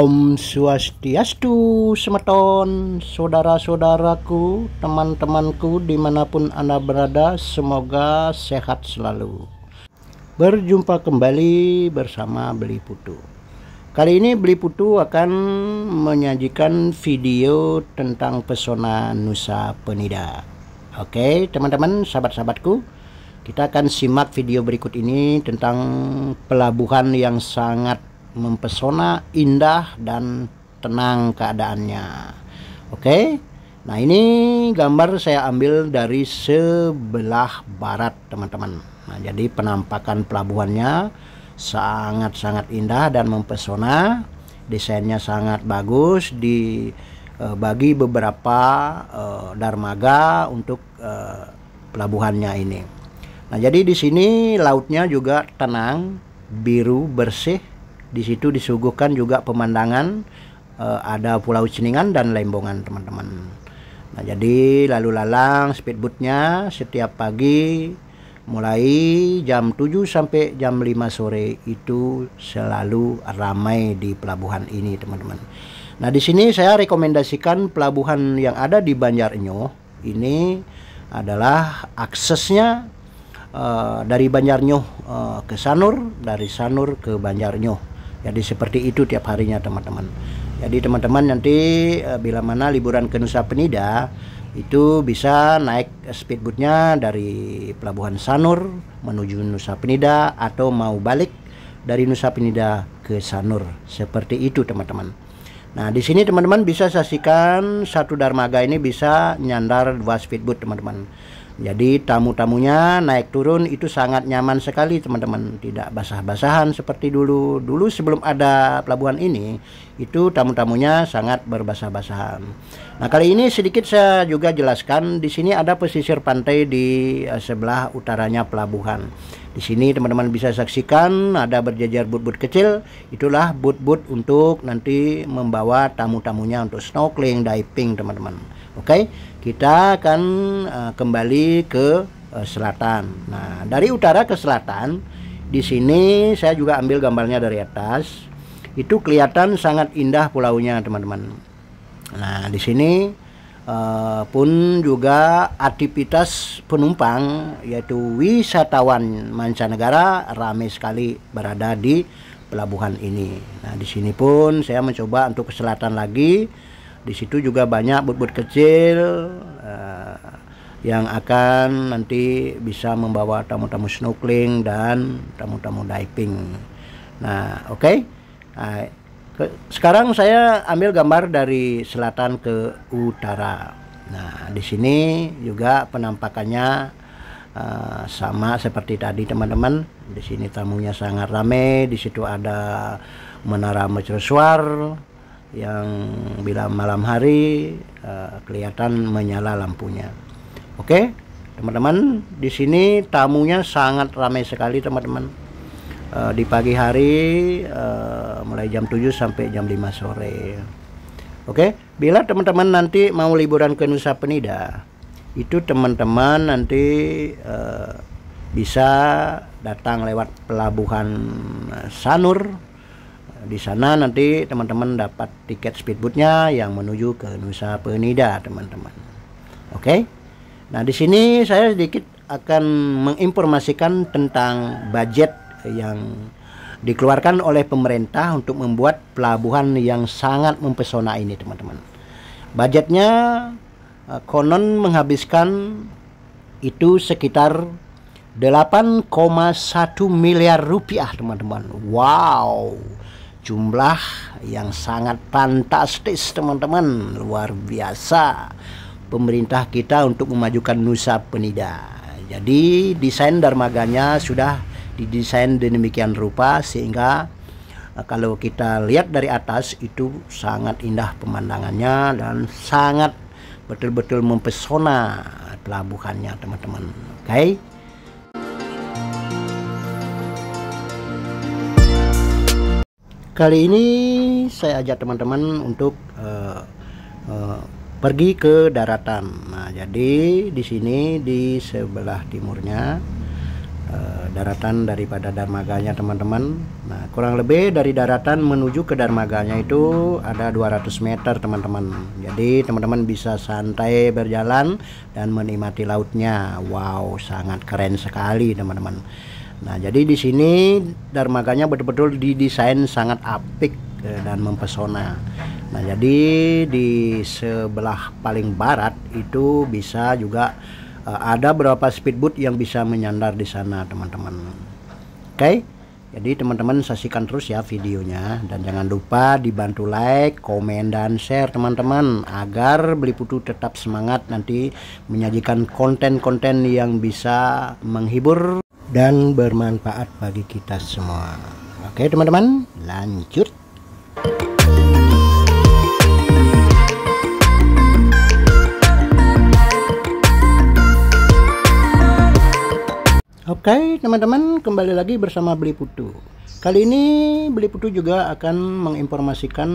Om Swastiastu Semeton Saudara-saudaraku, teman-temanku dimanapun Anda berada Semoga sehat selalu Berjumpa kembali bersama Beli Putu Kali ini Beli Putu akan menyajikan video tentang pesona Nusa Penida Oke teman-teman, sahabat-sahabatku Kita akan simak video berikut ini tentang pelabuhan yang sangat mempesona, indah dan tenang keadaannya. Oke. Okay? Nah, ini gambar saya ambil dari sebelah barat, teman-teman. Nah, jadi penampakan pelabuhannya sangat-sangat indah dan mempesona. Desainnya sangat bagus di eh, bagi beberapa eh, dermaga untuk eh, pelabuhannya ini. Nah, jadi di sini lautnya juga tenang, biru bersih di situ disuguhkan juga pemandangan uh, ada Pulau Ceningan dan Lembongan, teman-teman. Nah, jadi lalu lalang speedboatnya setiap pagi mulai jam 7 sampai jam 5 sore itu selalu ramai di pelabuhan ini, teman-teman. Nah, di sini saya rekomendasikan pelabuhan yang ada di Banjar Ini adalah aksesnya uh, dari Banjar uh, ke Sanur, dari Sanur ke Banjar jadi seperti itu tiap harinya teman-teman. Jadi teman-teman nanti eh, bila mana liburan ke Nusa Penida itu bisa naik speedboatnya dari Pelabuhan Sanur menuju Nusa Penida atau mau balik dari Nusa Penida ke Sanur. Seperti itu teman-teman. Nah di sini teman-teman bisa saksikan satu dermaga ini bisa nyandar dua speedboat teman-teman. Jadi tamu-tamunya naik turun itu sangat nyaman sekali teman-teman, tidak basah-basahan seperti dulu. Dulu sebelum ada pelabuhan ini, itu tamu-tamunya sangat berbasah-basahan. Nah, kali ini sedikit saya juga jelaskan di sini ada pesisir pantai di eh, sebelah utaranya pelabuhan. Di sini teman-teman bisa saksikan ada berjajar but-but kecil. Itulah but-but untuk nanti membawa tamu-tamunya untuk snorkeling, diving teman-teman. Oke, kita akan uh, kembali ke uh, selatan. Nah, dari utara ke selatan, di sini saya juga ambil gambarnya dari atas. Itu kelihatan sangat indah pulaunya teman-teman. Nah, di sini Eh, pun juga aktivitas penumpang yaitu wisatawan mancanegara ramai sekali berada di pelabuhan ini. Nah, di sini pun saya mencoba untuk ke selatan lagi. Di situ juga banyak bot-bot kecil uh, yang akan nanti bisa membawa tamu-tamu snorkeling dan tamu-tamu diving. Nah, oke. Okay? Uh, sekarang saya ambil gambar dari selatan ke utara. Nah, di sini juga penampakannya uh, sama seperti tadi teman-teman. Di sini tamunya sangat ramai, di situ ada menara mercusuar yang bila malam hari uh, kelihatan menyala lampunya. Oke, teman-teman, di sini tamunya sangat ramai sekali teman-teman. Uh, di pagi hari uh, mulai jam 7 sampai jam 5 sore. Oke, bila teman-teman nanti mau liburan ke Nusa Penida, itu teman-teman nanti uh, bisa datang lewat pelabuhan eh, Sanur. Di sana nanti teman-teman dapat tiket speedboatnya yang menuju ke Nusa Penida, teman-teman. Oke. Nah, di sini saya sedikit akan menginformasikan tentang budget yang dikeluarkan oleh pemerintah untuk membuat pelabuhan yang sangat mempesona ini teman-teman budgetnya eh, konon menghabiskan itu sekitar 8,1 miliar rupiah teman-teman wow jumlah yang sangat fantastis teman-teman luar biasa pemerintah kita untuk memajukan Nusa Penida jadi desain dermaganya sudah didesain demikian rupa sehingga eh, kalau kita lihat dari atas itu sangat indah pemandangannya dan sangat betul-betul mempesona pelabuhannya teman-teman oke okay? kali ini saya ajak teman-teman untuk uh, uh, pergi ke daratan nah jadi di sini di sebelah timurnya Eh, daratan daripada dermaganya teman-teman nah kurang lebih dari daratan menuju ke dermaganya itu ada 200 meter teman-teman jadi teman-teman bisa santai berjalan dan menikmati lautnya wow sangat keren sekali teman-teman Nah, jadi di sini dermaganya betul-betul didesain sangat apik eh, dan mempesona. Nah, jadi di sebelah paling barat itu bisa juga uh, ada berapa speedboat yang bisa menyandar di sana teman-teman oke okay? jadi teman-teman saksikan terus ya videonya dan jangan lupa dibantu like komen dan share teman-teman agar beli putu tetap semangat nanti menyajikan konten-konten yang bisa menghibur dan bermanfaat bagi kita semua oke okay, teman-teman lanjut Oke okay, teman-teman kembali lagi bersama Beli Putu Kali ini Beli Putu juga akan menginformasikan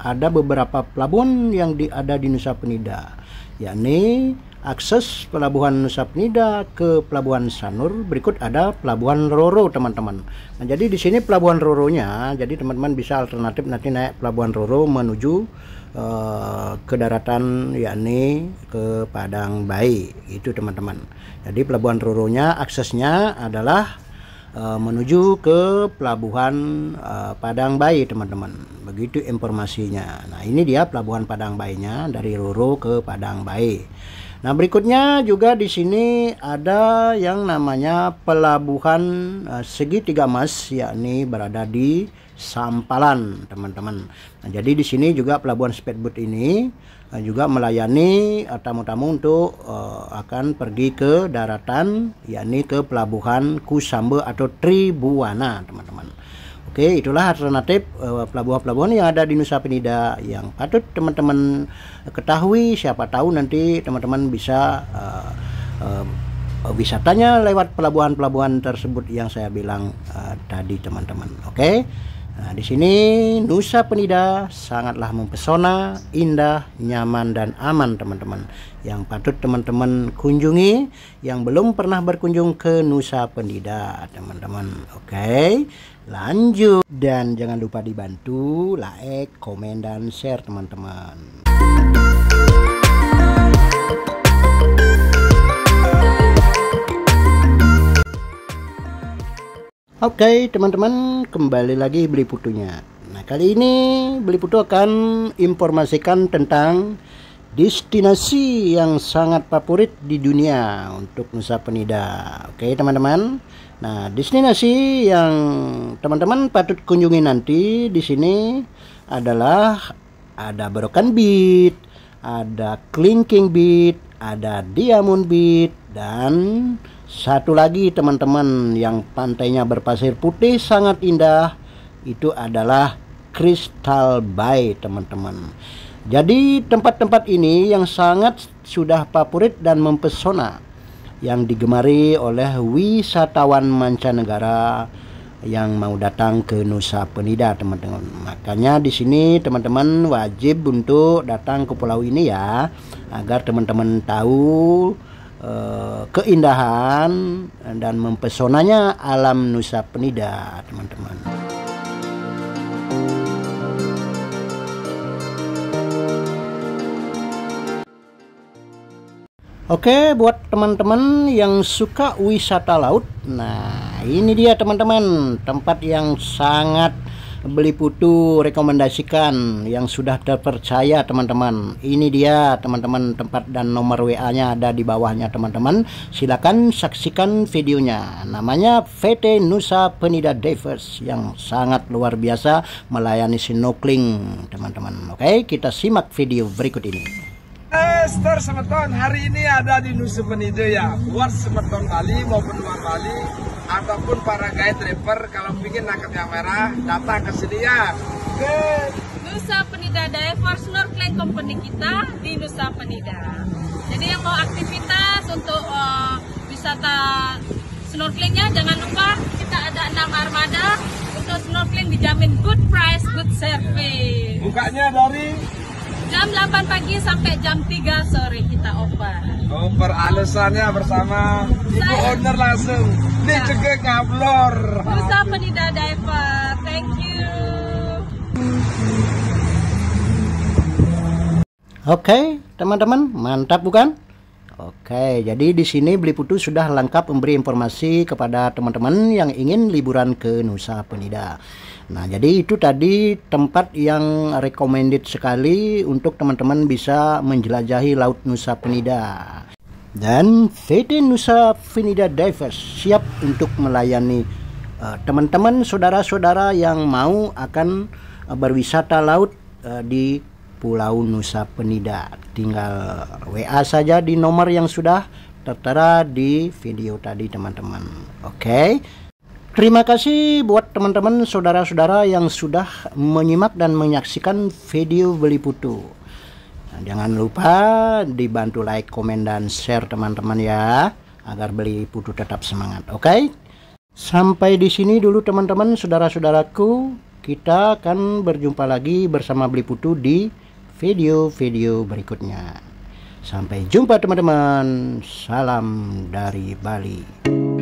ada beberapa pelabuhan yang di, ada di Nusa Penida yakni akses pelabuhan Sapnida ke pelabuhan Sanur berikut ada pelabuhan Roro teman-teman nah, jadi di sini pelabuhan Roronya jadi teman-teman bisa alternatif nanti naik pelabuhan Roro menuju uh, ke daratan yakni ke Padang Bayi itu teman-teman jadi pelabuhan Roronya aksesnya adalah eh, menuju ke pelabuhan uh, Padang Bayi teman-teman begitu informasinya nah ini dia pelabuhan Padang Bayinya dari Roro ke Padang Bayi Nah, berikutnya juga di sini ada yang namanya pelabuhan eh, segitiga emas yakni berada di Sampalan, teman-teman. Nah, jadi di sini juga pelabuhan speedboat ini eh, juga melayani eh, tamu-tamu untuk uh, akan pergi ke daratan yakni ke pelabuhan Kusamba atau Tribuana, teman-teman. Oke, itulah alternatif eh, pelabuhan-pelabuhan yang ada di Nusa Penida yang patut teman-teman ketahui. Siapa tahu nanti teman-teman bisa uh, uh, wisatanya lewat pelabuhan-pelabuhan tersebut yang saya bilang uh, tadi, teman-teman. Oke. Nah, di sini Nusa Penida sangatlah mempesona, indah, nyaman dan aman teman-teman. Yang patut teman-teman kunjungi yang belum pernah berkunjung ke Nusa Penida, teman-teman. Oke. Lanjut dan jangan lupa dibantu like, komen dan share teman-teman. Oke okay, teman-teman kembali lagi beli putunya Nah kali ini beli putu akan informasikan tentang destinasi yang sangat favorit di dunia untuk Nusa Penida Oke okay, teman-teman Nah destinasi yang teman-teman patut kunjungi nanti di sini adalah ada Broken Beat, ada Clinking Beat, ada Diamond Beat dan satu lagi teman-teman yang pantainya berpasir putih sangat indah itu adalah Crystal Bay teman-teman. Jadi tempat-tempat ini yang sangat sudah favorit dan mempesona yang digemari oleh wisatawan mancanegara yang mau datang ke Nusa Penida, teman-teman. Makanya di sini teman-teman wajib untuk datang ke pulau ini ya, agar teman-teman tahu Eh, keindahan dan mempesonanya alam Nusa Penida, teman-teman. Oke, buat teman-teman yang suka wisata laut, nah ini dia teman-teman, tempat yang sangat beli putu rekomendasikan yang sudah terpercaya teman-teman ini dia teman-teman tempat dan nomor WA nya ada di bawahnya teman-teman silakan saksikan videonya namanya vt Nusa Penida Davis yang sangat luar biasa melayani snorkeling teman-teman oke kita simak video berikut ini Esther Semeton hari ini ada di Nusa Penida ya buat Semeton Bali maupun luar Bali ataupun para guide tripper kalau ingin nangkap yang merah datang ke sini ya ke Nusa Penida Diver Snorkeling Company kita di Nusa Penida jadi yang mau aktivitas untuk uh, wisata snorkelingnya jangan lupa kita ada enam armada untuk snorkeling dijamin good price good service bukanya dari jam 8 pagi sampai jam 3 sore kita oper oper alasannya bersama Saya. ibu owner langsung ini ya. juga ngablor Musa penida diver thank you Oke, okay, teman-teman, mantap bukan? Oke, jadi di sini Beli Putu sudah lengkap memberi informasi kepada teman-teman yang ingin liburan ke Nusa Penida. Nah, jadi itu tadi tempat yang recommended sekali untuk teman-teman bisa menjelajahi Laut Nusa Penida. Dan VT Nusa Penida Divers siap untuk melayani eh, teman-teman, uh, saudara-saudara yang mau akan uh, berwisata laut uh, di Pulau Nusa Penida. Tinggal WA saja di nomor yang sudah tertera di video tadi, teman-teman. Oke. Okay? Terima kasih buat teman-teman saudara-saudara yang sudah menyimak dan menyaksikan video Beli Putu. Nah, jangan lupa dibantu like, komen, dan share teman-teman ya agar Beli Putu tetap semangat. Oke? Okay? Sampai di sini dulu teman-teman saudara-saudaraku. Kita akan berjumpa lagi bersama Beli Putu di video-video berikutnya. Sampai jumpa teman-teman. Salam dari Bali.